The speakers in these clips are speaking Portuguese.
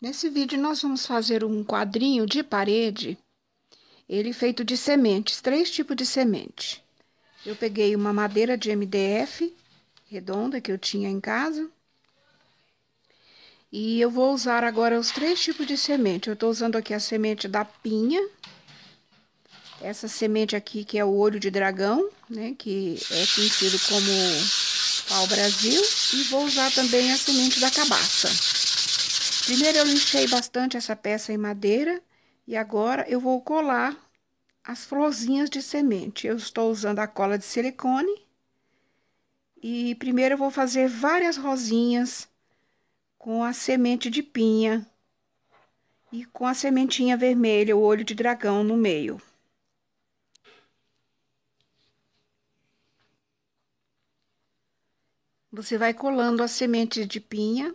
Nesse vídeo nós vamos fazer um quadrinho de parede, ele feito de sementes, três tipos de semente. Eu peguei uma madeira de MDF redonda que eu tinha em casa. E eu vou usar agora os três tipos de semente. Eu estou usando aqui a semente da pinha, essa semente aqui que é o olho de dragão, né, que é conhecido como pau-brasil, e vou usar também a semente da cabaça. Primeiro eu lixei bastante essa peça em madeira e agora eu vou colar as florzinhas de semente. Eu estou usando a cola de silicone e primeiro eu vou fazer várias rosinhas com a semente de pinha e com a sementinha vermelha, o olho de dragão no meio. Você vai colando a semente de pinha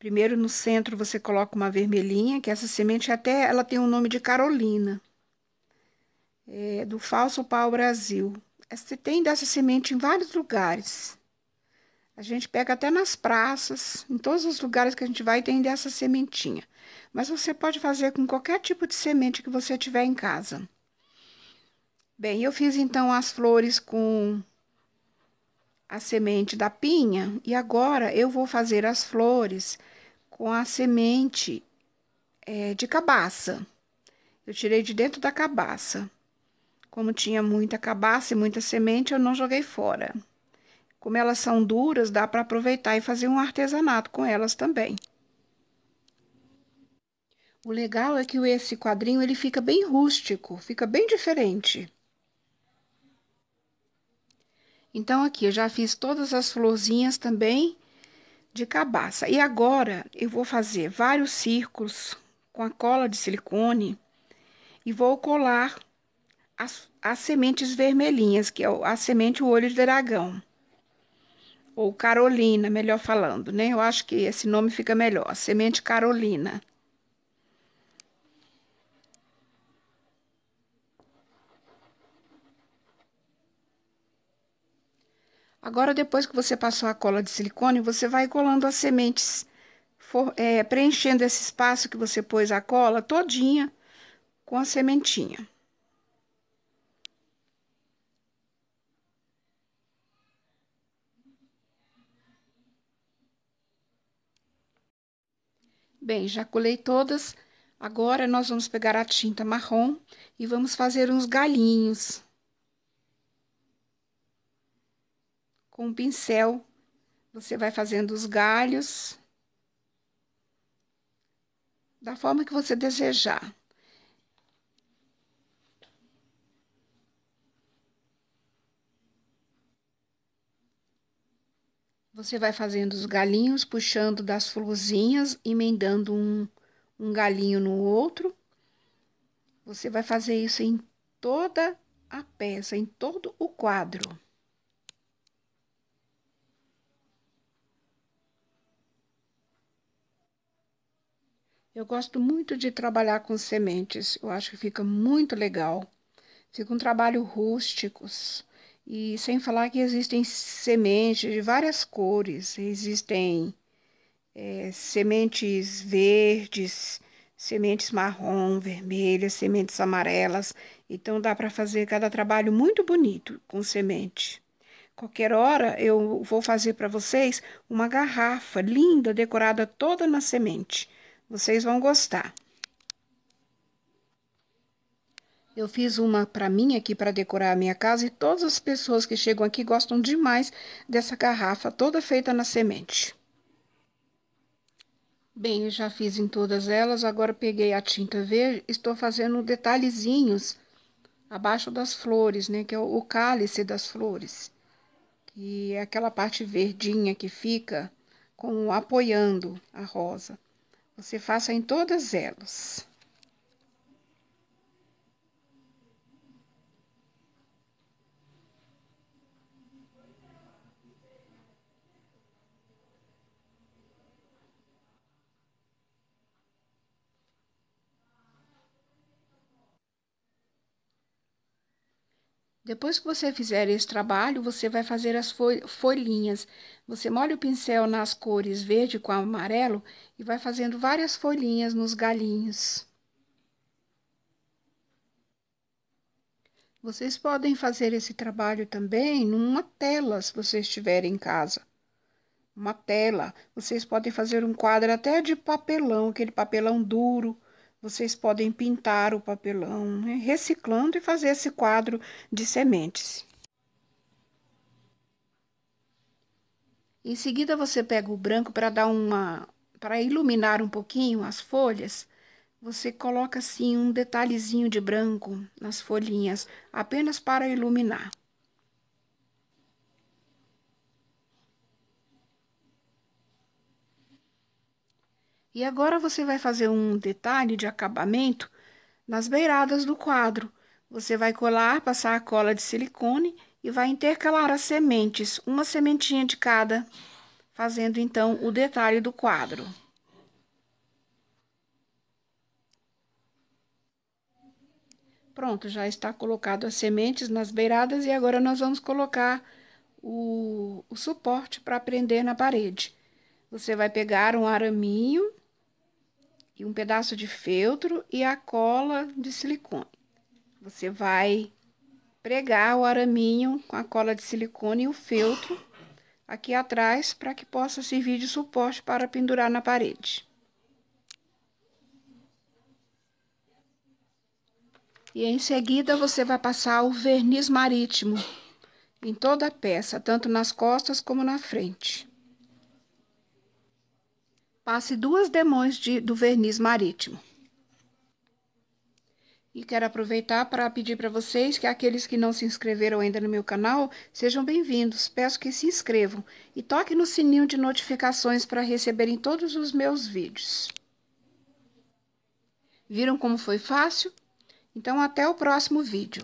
Primeiro no centro você coloca uma vermelhinha, que essa semente até ela tem o um nome de Carolina. É, do falso pau Brasil. Você tem dessa semente em vários lugares. A gente pega até nas praças, em todos os lugares que a gente vai tem dessa sementinha. Mas você pode fazer com qualquer tipo de semente que você tiver em casa. Bem, eu fiz então as flores com a semente da pinha e agora eu vou fazer as flores com a semente é, de cabaça. Eu tirei de dentro da cabaça. Como tinha muita cabaça e muita semente, eu não joguei fora. Como elas são duras, dá para aproveitar e fazer um artesanato com elas também. O legal é que esse quadrinho ele fica bem rústico, fica bem diferente. Então, aqui eu já fiz todas as florzinhas também de cabaça. E agora, eu vou fazer vários círculos com a cola de silicone e vou colar as, as sementes vermelhinhas, que é a semente olho de dragão. Ou Carolina, melhor falando, né? Eu acho que esse nome fica melhor, semente Carolina. Agora, depois que você passou a cola de silicone, você vai colando as sementes, for, é, preenchendo esse espaço que você pôs a cola todinha com a sementinha. Bem, já colei todas. Agora, nós vamos pegar a tinta marrom e vamos fazer uns galinhos. com um pincel, você vai fazendo os galhos da forma que você desejar. Você vai fazendo os galinhos, puxando das florzinhas, emendando um, um galinho no outro. Você vai fazer isso em toda a peça, em todo o quadro. Eu gosto muito de trabalhar com sementes, eu acho que fica muito legal. Fica um trabalho rústicos. E sem falar que existem sementes de várias cores, existem é, sementes verdes, sementes marrom, vermelhas, sementes amarelas. Então dá para fazer cada trabalho muito bonito com semente. Qualquer hora eu vou fazer para vocês uma garrafa linda, decorada toda na semente vocês vão gostar. Eu fiz uma para mim aqui para decorar a minha casa e todas as pessoas que chegam aqui gostam demais dessa garrafa toda feita na semente. Bem, eu já fiz em todas elas, agora peguei a tinta verde, estou fazendo detalhezinhos abaixo das flores, né, que é o cálice das flores, que é aquela parte verdinha que fica com apoiando a rosa você faça em todas elas. Depois que você fizer esse trabalho, você vai fazer as folhinhas. Você molha o pincel nas cores verde com amarelo e vai fazendo várias folhinhas nos galinhos. Vocês podem fazer esse trabalho também numa tela, se vocês tiverem em casa. Uma tela. Vocês podem fazer um quadro até de papelão, aquele papelão duro vocês podem pintar o papelão, né? reciclando e fazer esse quadro de sementes. Em seguida, você pega o branco para dar uma, para iluminar um pouquinho as folhas. Você coloca assim um detalhezinho de branco nas folhinhas, apenas para iluminar. E agora você vai fazer um detalhe de acabamento nas beiradas do quadro. Você vai colar, passar a cola de silicone e vai intercalar as sementes, uma sementinha de cada, fazendo então o detalhe do quadro. Pronto, já está colocado as sementes nas beiradas e agora nós vamos colocar o, o suporte para prender na parede. Você vai pegar um araminho e um pedaço de feltro e a cola de silicone. Você vai pregar o araminho com a cola de silicone e o feltro aqui atrás para que possa servir de suporte para pendurar na parede. E em seguida você vai passar o verniz marítimo em toda a peça, tanto nas costas como na frente passe duas demões de, do verniz marítimo. E quero aproveitar para pedir para vocês que aqueles que não se inscreveram ainda no meu canal sejam bem-vindos. Peço que se inscrevam e toquem no sininho de notificações para receberem todos os meus vídeos. Viram como foi fácil? Então, até o próximo vídeo.